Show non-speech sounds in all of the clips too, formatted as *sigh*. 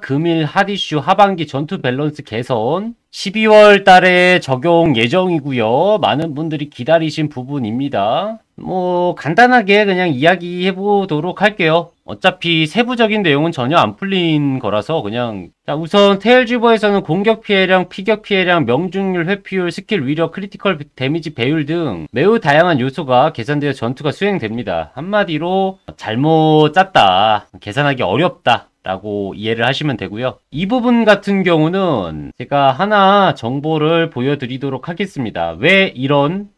금일 하디슈 하반기 전투 밸런스 개선 12월 달에 적용 예정이고요. 많은 분들이 기다리신 부분입니다. 뭐 간단하게 그냥 이야기해 보도록 할게요 어차피 세부적인 내용은 전혀 안 풀린 거라서 그냥 자 우선 테일즈버에서는 공격 피해량, 피격 피해량, 명중률, 회피율, 스킬 위력, 크리티컬 데미지 배율 등 매우 다양한 요소가 계산되어 전투가 수행됩니다 한마디로 잘못 짰다 계산하기 어렵다 라고 이해를 하시면 되고요 이 부분 같은 경우는 제가 하나 정보를 보여드리도록 하겠습니다 왜 이런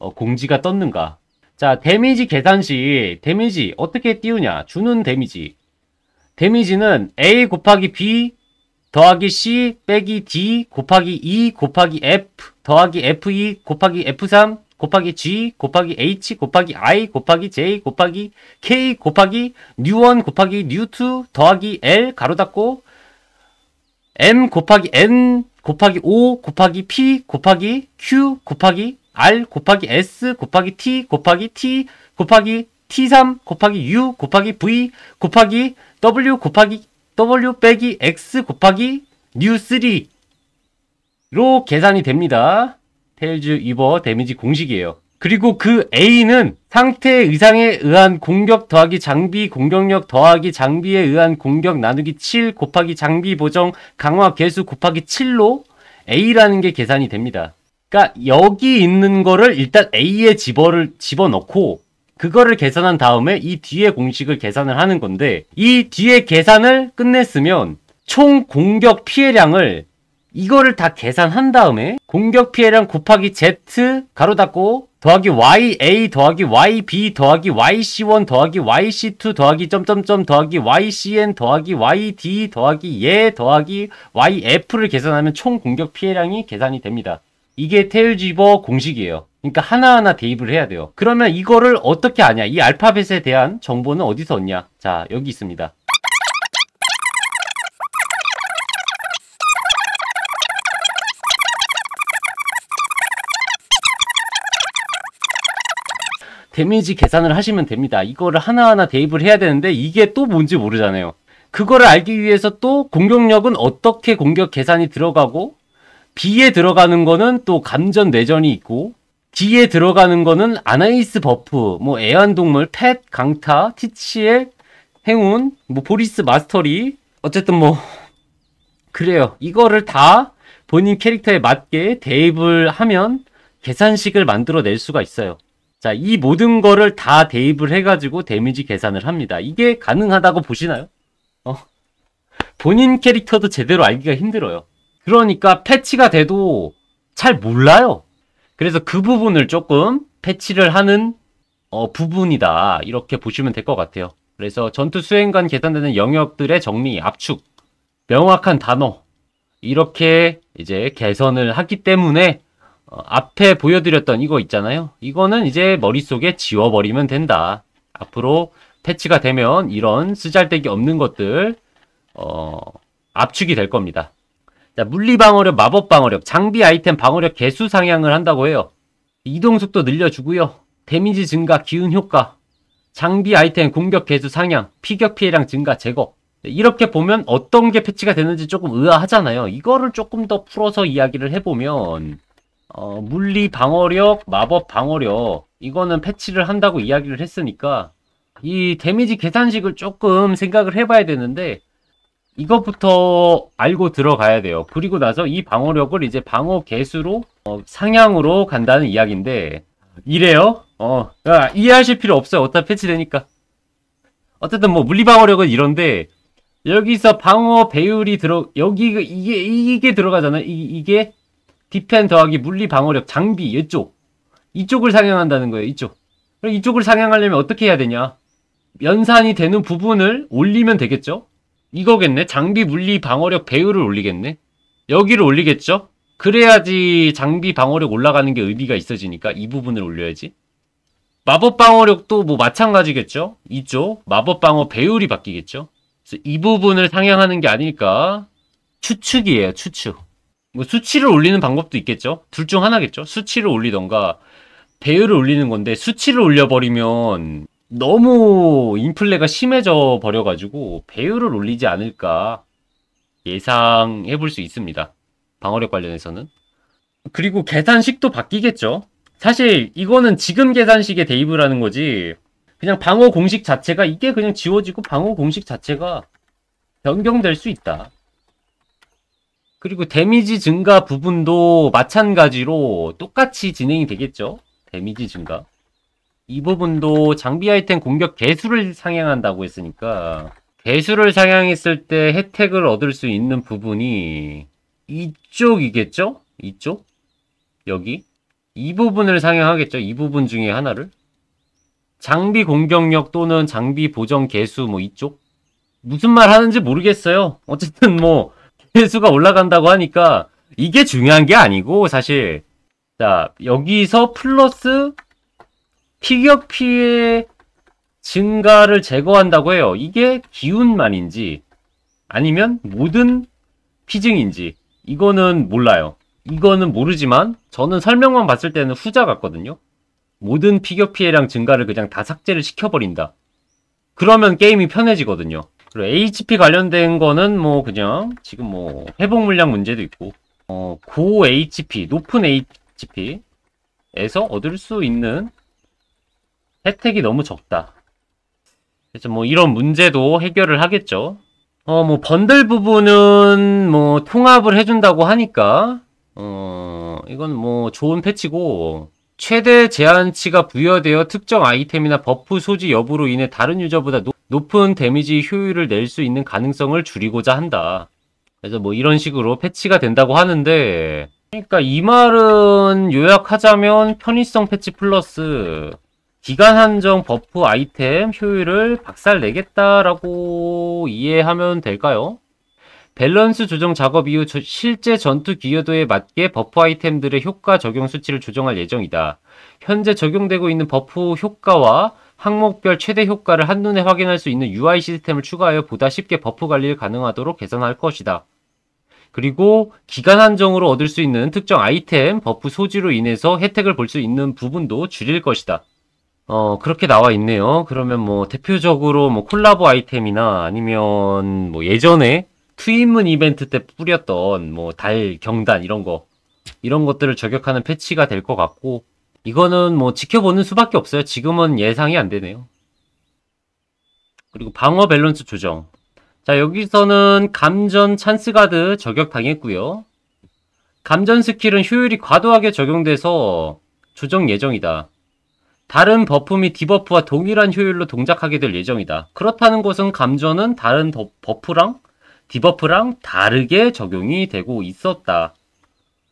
어, 공지가 떴는가 자 데미지 계산 시 데미지 어떻게 띄우냐 주는 데미지 데미지는 A 곱하기 B 더하기 C 빼기 D 곱하기 E 곱하기 F 더하기 FE 곱하기 F3 곱하기 G 곱하기 H 곱하기 I 곱하기 J 곱하기 K 곱하기 n e w 1 곱하기 n e w 2 더하기 L 가로 닫고 M 곱하기 N 곱하기 O 곱하기 P 곱하기 Q 곱하기 R 곱하기 S 곱하기 T 곱하기 T 곱하기 T3 곱하기 U 곱하기 V 곱하기 W 곱하기 W 빼기 X 곱하기 new3로 계산이 됩니다. 테일즈 위버 데미지 공식이에요. 그리고 그 A는 상태 의상에 의한 공격 더하기 장비 공격력 더하기 장비에 의한 공격 나누기 7 곱하기 장비 보정 강화 개수 곱하기 7로 A라는 게 계산이 됩니다. 그러니까 여기 있는 거를 일단 A에 집어를 집어넣고 그거를 계산한 다음에 이 뒤에 공식을 계산을 하는 건데 이 뒤에 계산을 끝냈으면 총 공격 피해량을 이거를 다 계산한 다음에 공격 피해량 곱하기 Z 가로 닫고 더하기 YA 더하기 YB 더하기 YC1 더하기 YC2 더하기 점점점 더하기 YCN 더하기 YD 더하기 예 더하기 YF를 계산하면 총 공격 피해량이 계산이 됩니다. 이게 테일지버 공식이에요. 그러니까 하나하나 대입을 해야 돼요. 그러면 이거를 어떻게 아냐? 이 알파벳에 대한 정보는 어디서 얻냐? 자, 여기 있습니다. 데미지 계산을 하시면 됩니다. 이거를 하나하나 대입을 해야 되는데 이게 또 뭔지 모르잖아요. 그거를 알기 위해서 또 공격력은 어떻게 공격 계산이 들어가고 B에 들어가는 거는 또 감전 내전이 있고 D에 들어가는 거는 아나이스 버프, 뭐 애완동물, 펫, 강타, 티치의 행운, 뭐 보리스 마스터리 어쨌든 뭐 *laughs* 그래요. 이거를 다 본인 캐릭터에 맞게 대입을 하면 계산식을 만들어낼 수가 있어요. 자, 이 모든 거를 다 대입을 해가지고 데미지 계산을 합니다. 이게 가능하다고 보시나요? 어. 본인 캐릭터도 제대로 알기가 힘들어요. 그러니까 패치가 돼도 잘 몰라요. 그래서 그 부분을 조금 패치를 하는 어, 부분이다 이렇게 보시면 될 것 같아요. 그래서 전투 수행관 계산되는 영역들의 정리, 압축, 명확한 단어 이렇게 이제 개선을 하기 때문에 어, 앞에 보여드렸던 이거 있잖아요. 이거는 이제 머릿속에 지워버리면 된다. 앞으로 패치가 되면 이런 쓰잘데기 없는 것들 어, 압축이 될 겁니다. 자, 물리방어력, 마법방어력, 장비 아이템 방어력 개수 상향을 한다고 해요. 이동속도 늘려주고요. 데미지 증가, 기운 효과, 장비 아이템 공격 개수 상향, 피격 피해량 증가, 제거. 네, 이렇게 보면 어떤 게 패치가 되는지 조금 의아하잖아요. 이거를 조금 더 풀어서 이야기를 해보면 어, 물리 방어력, 마법 방어력 이거는 패치를 한다고 이야기를 했으니까 이 데미지 계산식을 조금 생각을 해봐야 되는데 이것부터 알고 들어가야 돼요. 그리고 나서 이 방어력을 이제 방어 개수로 어, 상향으로 간다는 이야기인데 이래요? 어 야, 이해하실 필요 없어요. 어차피 패치되니까. 어쨌든 뭐 물리방어력은 이런데 여기서 방어 배율이 들어 여기 이게 이게 들어가잖아요. 이, 이게 디펜 더하기 물리방어력 장비 이쪽 이쪽을 상향한다는 거예요. 이쪽. 그럼 이쪽을 상향하려면 어떻게 해야 되냐? 연산이 되는 부분을 올리면 되겠죠? 이거겠네? 장비 물리 방어력 배율을 올리겠네? 여기를 올리겠죠? 그래야지 장비 방어력 올라가는 게 의미가 있어지니까 이 부분을 올려야지. 마법 방어력도 뭐 마찬가지겠죠? 이쪽 마법 방어 배율이 바뀌겠죠? 이 부분을 상향하는 게 아닐까 추측이에요 추측. 뭐 수치를 올리는 방법도 있겠죠? 둘 중 하나겠죠? 수치를 올리던가 배율을 올리는 건데 수치를 올려버리면 너무 인플레가 심해져 버려가지고 배율을 올리지 않을까 예상해 볼 수 있습니다. 방어력 관련해서는. 그리고 계산식도 바뀌겠죠. 사실 이거는 지금 계산식에 대입을 하는 거지 그냥 방어 공식 자체가 이게 그냥 지워지고 방어 공식 자체가 변경될 수 있다. 그리고 데미지 증가 부분도 마찬가지로 똑같이 진행이 되겠죠. 데미지 증가. 이 부분도 장비 아이템 공격 개수를 상향한다고 했으니까 개수를 상향했을 때 혜택을 얻을 수 있는 부분이 이쪽이겠죠? 이쪽? 여기? 이 부분을 상향하겠죠? 이 부분 중에 하나를? 장비 공격력 또는 장비 보정 개수 뭐 이쪽? 무슨 말 하는지 모르겠어요. 어쨌든 뭐 개수가 올라간다고 하니까 이게 중요한 게 아니고 사실 자 여기서 플러스 피격 피해 증가를 제거한다고 해요. 이게 기운만인지 아니면 모든 피증인지 이거는 몰라요. 이거는 모르지만 저는 설명만 봤을 때는 후자 같거든요. 모든 피격 피해량 증가를 그냥 다 삭제를 시켜버린다. 그러면 게임이 편해지거든요. 그리고 HP 관련된 거는 뭐 그냥 지금 뭐 회복 물량 문제도 있고 어, 고 HP, 높은 HP에서 얻을 수 있는 혜택이 너무 적다. 그래서 뭐 이런 문제도 해결을 하겠죠. 어, 뭐 번들 부분은 뭐 통합을 해준다고 하니까, 어, 이건 뭐 좋은 패치고, 최대 제한치가 부여되어 특정 아이템이나 버프 소지 여부로 인해 다른 유저보다 노, 높은 데미지 효율을 낼 수 있는 가능성을 줄이고자 한다. 그래서 뭐 이런 식으로 패치가 된다고 하는데, 그러니까 이 말은 요약하자면 편의성 패치 플러스 기간 한정 버프 아이템 효율을 박살내겠다라고 이해하면 될까요? 밸런스 조정 작업 이후 실제 전투 기여도에 맞게 버프 아이템들의 효과 적용 수치를 조정할 예정이다. 현재 적용되고 있는 버프 효과와 항목별 최대 효과를 한눈에 확인할 수 있는 UI 시스템을 추가하여 보다 쉽게 버프 관리를 가능하도록 개선할 것이다. 그리고 기간 한정으로 얻을 수 있는 특정 아이템 버프 소지로 인해서 혜택을 볼 수 있는 부분도 줄일 것이다. 어, 그렇게 나와 있네요. 그러면 뭐 대표적으로 뭐 콜라보 아이템이나 아니면 뭐 예전에 트윈문 이벤트 때 뿌렸던 뭐 달 경단 이런 거 이런 것들을 저격하는 패치가 될 것 같고 이거는 뭐 지켜보는 수밖에 없어요. 지금은 예상이 안 되네요. 그리고 방어 밸런스 조정. 자 여기서는 감전 찬스 가드 저격 당했고요. 감전 스킬은 효율이 과도하게 적용돼서 조정 예정이다. 다른 버프 및 디버프와 동일한 효율로 동작하게 될 예정이다. 그렇다는 것은 감전은 다른 더, 버프랑 디버프랑 다르게 적용이 되고 있었다.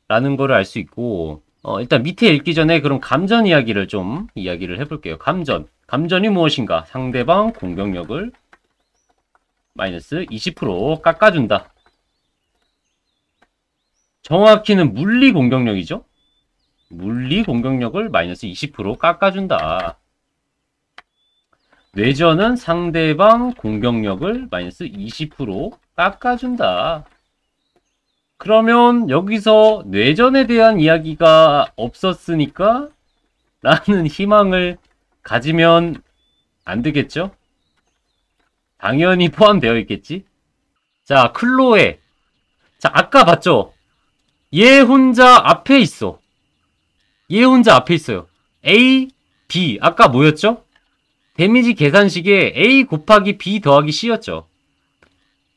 라는 걸 알 수 있고 어, 일단 밑에 읽기 전에 그럼 감전 이야기를 좀 이야기를 해볼게요. 감전. 감전이 무엇인가? 상대방 공격력을 마이너스 20% 깎아준다. 정확히는 물리 공격력이죠? 물리 공격력을 마이너스 20% 깎아준다. 뇌전은 상대방 공격력을 마이너스 20% 깎아준다. 그러면 여기서 뇌전에 대한 이야기가 없었으니까 라는 희망을 가지면 안 되겠죠? 당연히 포함되어 있겠지? 자, 클로에. 자, 아까 봤죠? 얘 혼자 앞에 있어. 예혼자 앞에 있어요. A, B. 아까 뭐였죠? 데미지 계산식에 A 곱하기 B 더하기 C였죠.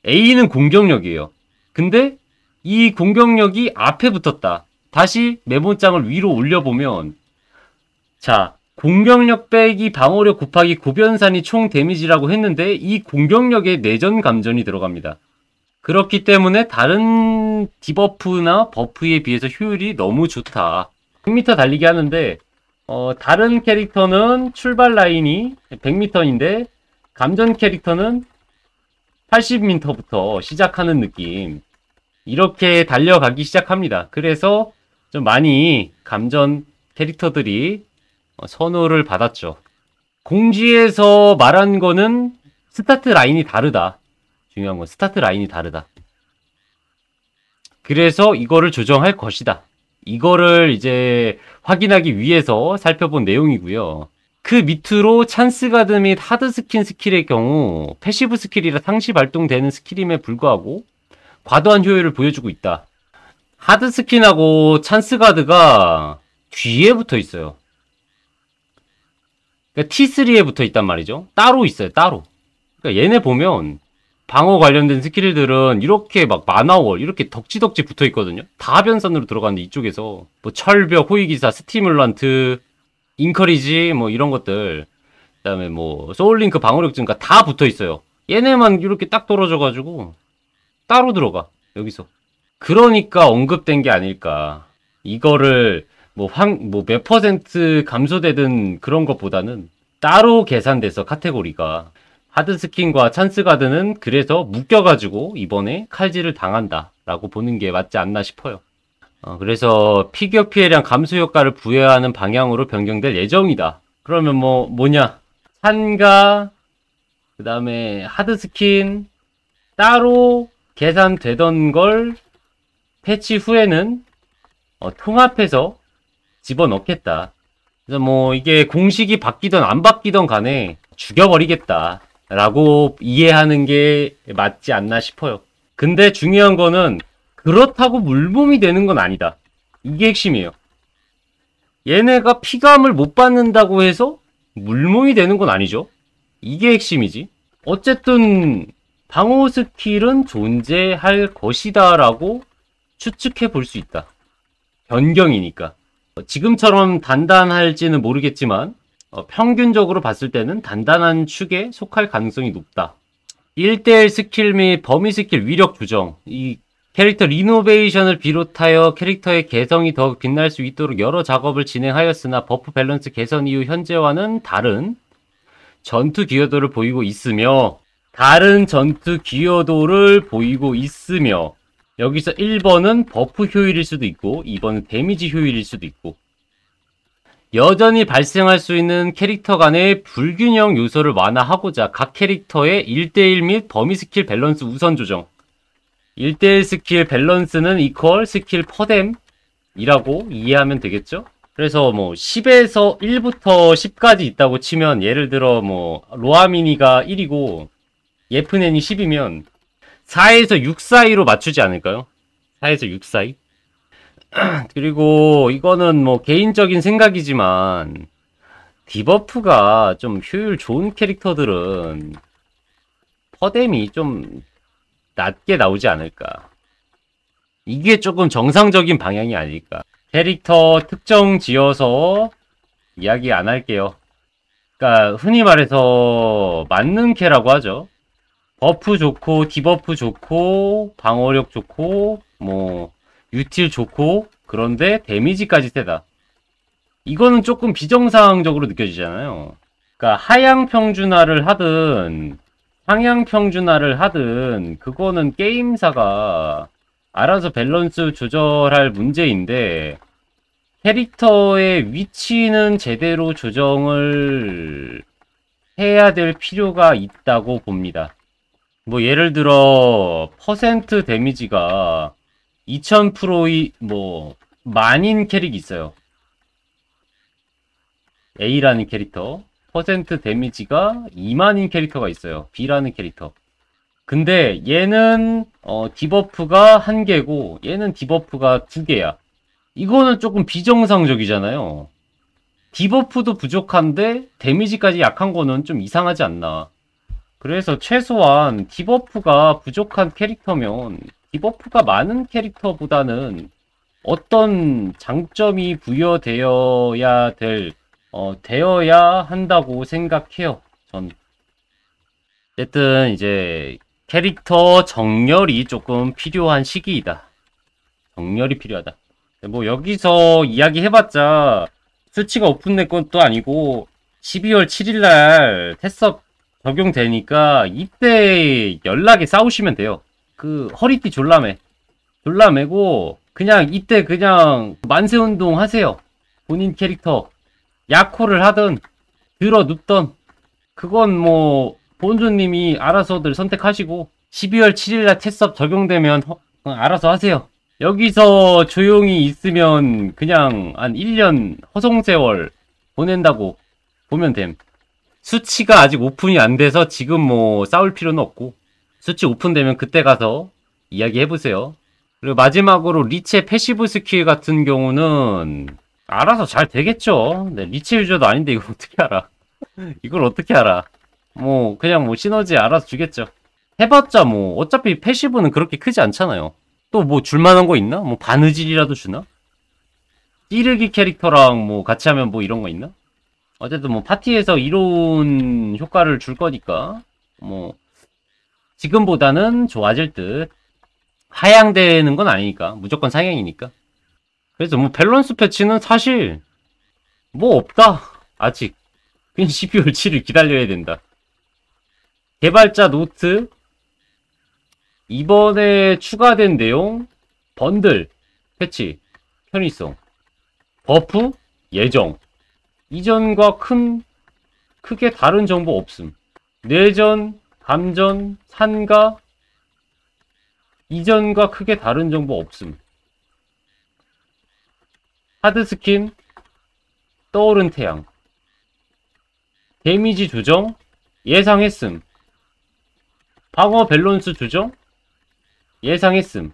A는 공격력이에요. 근데 이 공격력이 앞에 붙었다. 다시 메모장을 위로 올려보면 자, 공격력 빼기 방어력 곱하기 고변산이 총 데미지라고 했는데 이 공격력에 내전 감전이 들어갑니다. 그렇기 때문에 다른 디버프나 버프에 비해서 효율이 너무 좋다. 100m 달리기 하는데 어, 다른 캐릭터는 출발 라인이 100m인데 감전 캐릭터는 80m부터 시작하는 느낌 이렇게 달려가기 시작합니다 그래서 좀 많이 감전 캐릭터들이 어, 선호를 받았죠 공지에서 말한 거는 스타트 라인이 다르다 중요한 건 스타트 라인이 다르다 그래서 이거를 조정할 것이다 이거를 이제 확인하기 위해서 살펴본 내용이고요. 그 밑으로 찬스 가드 및 하드 스킨 스킬의 경우 패시브 스킬이라 상시 발동되는 스킬임에 불구하고 과도한 효율을 보여주고 있다. 하드 스킨하고 찬스 가드가 뒤에 붙어 있어요. 그러니까 T3에 붙어 있단 말이죠. 따로 있어요, 따로. 그러니까 얘네 보면 방어 관련된 스킬들은 이렇게 막 마나월 이렇게 덕지덕지 붙어 있거든요. 다 변산으로 들어가는데 이쪽에서 뭐 철벽, 호위기사, 스티뮬런트, 인커리지 뭐 이런 것들 그다음에 뭐 소울링크 방어력 증가 다 붙어 있어요. 얘네만 이렇게 딱 떨어져 가지고 따로 들어가 여기서 그러니까 언급된 게 아닐까 이거를 뭐황뭐몇 퍼센트 감소되든 그런 것보다는 따로 계산돼서 카테고리가 하드스킨과 찬스가드는 그래서 묶여가지고 이번에 칼질을 당한다라고 보는 게 맞지 않나 싶어요. 어, 그래서 피격 피해량 감소 효과를 부여하는 방향으로 변경될 예정이다. 그러면 뭐 뭐냐? 산가 그 다음에 하드스킨 따로 계산되던 걸 패치 후에는 어, 통합해서 집어넣겠다. 그래서 뭐 이게 공식이 바뀌던 안 바뀌던 간에 죽여버리겠다. 라고 이해하는 게 맞지 않나 싶어요. 근데 중요한 거는 그렇다고 물몸이 되는 건 아니다. 이게 핵심이에요. 얘네가 피감을 못 받는다고 해서 물몸이 되는 건 아니죠. 이게 핵심이지. 어쨌든 방어 스킬은 존재할 것이다 라고 추측해 볼 수 있다. 변경이니까. 지금처럼 단단할지는 모르겠지만 어, 평균적으로 봤을 때는 단단한 축에 속할 가능성이 높다. 1대1 스킬 및 범위 스킬 위력 조정. 이 캐릭터 리노베이션을 비롯하여 캐릭터의 개성이 더 빛날 수 있도록 여러 작업을 진행하였으나 버프 밸런스 개선 이후 현재와는 다른 전투 기여도를 보이고 있으며 다른 전투 기여도를 보이고 있으며 여기서 1번은 버프 효율일 수도 있고 2번은 데미지 효율일 수도 있고 여전히 발생할 수 있는 캐릭터 간의 불균형 요소를 완화하고자 각 캐릭터의 1대1 및 범위 스킬 밸런스 우선 조정 1대1 스킬 밸런스는 이퀄 스킬 퍼뎀이라고 이해하면 되겠죠? 그래서 뭐 10에서 1부터 10까지 있다고 치면 예를 들어 뭐 로아미니가 1이고 예프넨이 10이면 4에서 6 사이로 맞추지 않을까요? 4에서 6 사이? *clears throat* 그리고 이거는 뭐 개인적인 생각이지만 디버프가 좀 효율 좋은 캐릭터들은 퍼뎀이 좀 낮게 나오지 않을까 이게 조금 정상적인 방향이 아닐까 캐릭터 특정 지어서 이야기 안 할게요 그러니까 흔히 말해서 맞는 캐라고 하죠 버프 좋고 디버프 좋고 방어력 좋고 뭐 유틸 좋고 그런데 데미지까지 세다. 이거는 조금 비정상적으로 느껴지잖아요. 그러니까 하향 평준화를 하든 상향 평준화를 하든 그거는 게임사가 알아서 밸런스 조절할 문제인데 캐릭터의 위치는 제대로 조정을 해야 될 필요가 있다고 봅니다. 뭐 예를 들어 퍼센트 데미지가 2000 프로의 뭐 만인 캐릭이 있어요. A라는 캐릭터 퍼센트 데미지가 2만인 캐릭터가 있어요. B라는 캐릭터. 근데 얘는 어, 디버프가 한 개고 얘는 디버프가 두 개야. 이거는 조금 비정상적이잖아요. 디버프도 부족한데 데미지까지 약한 거는 좀 이상하지 않나. 그래서 최소한 디버프가 부족한 캐릭터면 디버프가 많은 캐릭터보다는 어떤 장점이 부여되어야 될, 어, 되어야 한다고 생각해요. 전. 어쨌든 이제 캐릭터 정렬이 조금 필요한 시기이다. 정렬이 필요하다. 뭐 여기서 이야기 해봤자 수치가 오픈된 것도 아니고 12월 7일날 테스업 적용되니까 이때 연락에 싸우시면 돼요. 그 허리띠 졸라매 졸라매고 그냥 이때 그냥 만세운동 하세요 본인 캐릭터 약호를 하든 들어 눕던 그건 뭐 본조님이 알아서들 선택하시고 12월 7일날 채썹 적용되면 허, 알아서 하세요 여기서 조용히 있으면 그냥 한 1년 허송세월 보낸다고 보면 됨 수치가 아직 오픈이 안 돼서 지금 뭐 싸울 필요는 없고 스치 오픈되면 그때 가서 이야기해보세요. 그리고 마지막으로 리치의 패시브 스킬 같은 경우는 알아서 잘 되겠죠. 네, 리치 유저도 아닌데 이거 *laughs* 어떻게 알아? 이걸 어떻게 알아? 뭐 그냥 뭐 시너지 알아서 주겠죠. 해봤자 뭐 어차피 패시브는 그렇게 크지 않잖아요. 또 뭐 줄만한 거 있나? 뭐 바느질이라도 주나? 찌르기 캐릭터랑 뭐 같이 하면 뭐 이런 거 있나? 어쨌든 뭐 파티에서 이로운 효과를 줄 거니까 뭐 지금보다는 좋아질 듯. 하향되는 건 아니니까. 무조건 상향이니까. 그래서 뭐 밸런스 패치는 사실 뭐 없다. 아직. 그냥 12월 7일 기다려야 된다. 개발자 노트 이번에 추가된 내용 번들 패치 편의성 버프 예정 이전과 큰 크게 다른 정보 없음 내전 감전, 산가, 이전과 크게 다른 정보 없음. 하드스킨, 떠오른 태양. 데미지 조정, 예상했음. 방어 밸런스 조정, 예상했음.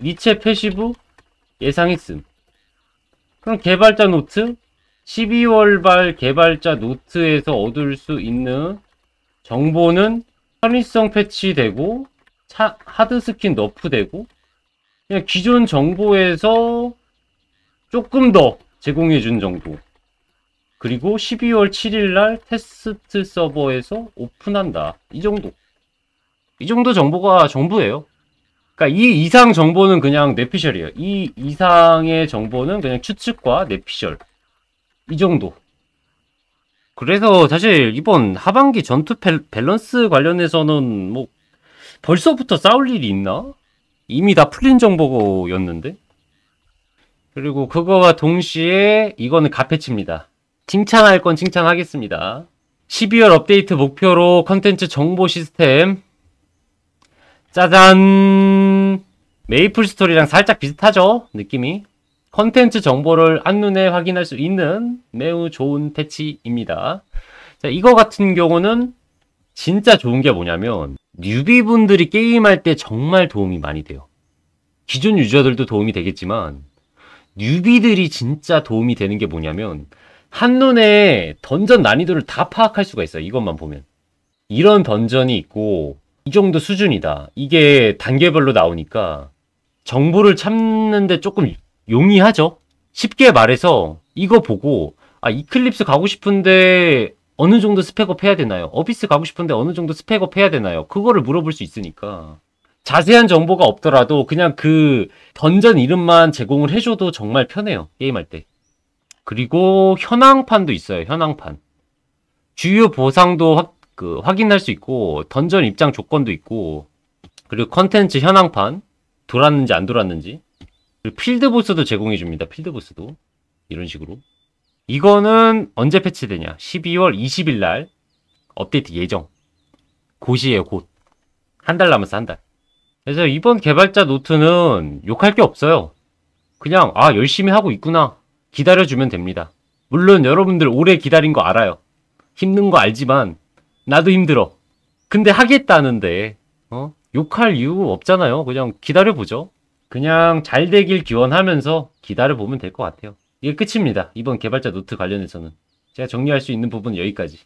니체 패시브, 예상했음. 그럼 개발자 노트, 12월발 개발자 노트에서 얻을 수 있는 정보는 편의성 패치되고 차, 하드스킨 너프되고 그냥 기존 정보에서 조금 더 제공해준 정도 그리고 12월 7일날 테스트 서버에서 오픈한다 이 정도 이 정도 정보가 정보예요 그러니까 이 이상 정보는 그냥 내피셜이에요 이 이상의 정보는 그냥 추측과 내피셜 이 정도. 그래서 사실 이번 하반기 전투 밸런스 관련해서는 뭐 벌써부터 싸울 일이 있나? 이미 다 풀린 정보였는데. 그리고 그거와 동시에 이거는 가패치입니다. 칭찬할 건 칭찬하겠습니다. 12월 업데이트 목표로 컨텐츠 정보 시스템 짜잔 메이플 스토리랑 살짝 비슷하죠? 느낌이 컨텐츠 정보를 한눈에 확인할 수 있는 매우 좋은 패치입니다. 자, 이거 같은 경우는 진짜 좋은 게 뭐냐면 뉴비분들이 게임할 때 정말 도움이 많이 돼요. 기존 유저들도 도움이 되겠지만 뉴비들이 진짜 도움이 되는 게 뭐냐면 한눈에 던전 난이도를 다 파악할 수가 있어요. 이것만 보면. 이런 던전이 있고 이 정도 수준이다. 이게 단계별로 나오니까 정보를 찾는데 조금 용이하죠. 쉽게 말해서 이거 보고 아 이클립스 가고 싶은데 어느 정도 스펙업 해야 되나요? 어비스 가고 싶은데 어느 정도 스펙업 해야 되나요? 그거를 물어볼 수 있으니까 자세한 정보가 없더라도 그냥 그 던전 이름만 제공을 해줘도 정말 편해요 게임할 때 그리고 현황판도 있어요 현황판 주요 보상도 확, 그, 확인할 수 있고 던전 입장 조건도 있고 그리고 컨텐츠 현황판 돌았는지 안 돌았는지 그 필드보스도 제공해줍니다. 필드보스도. 이런 식으로. 이거는 언제 패치되냐? 12월 20일 날 업데이트 예정. 고시에요 곧. 한 달 남았어, 한 달. 그래서 이번 개발자 노트는 욕할 게 없어요. 그냥, 아, 열심히 하고 있구나. 기다려주면 됩니다. 물론 여러분들 오래 기다린 거 알아요. 힘든 거 알지만, 나도 힘들어. 근데 하겠다는데, 어? 욕할 이유 없잖아요. 그냥 기다려보죠. 그냥 잘 되길 기원하면서 기다려보면 될 것 같아요. 이게 끝입니다. 이번 개발자 노트 관련해서는. 제가 정리할 수 있는 부분 여기까지.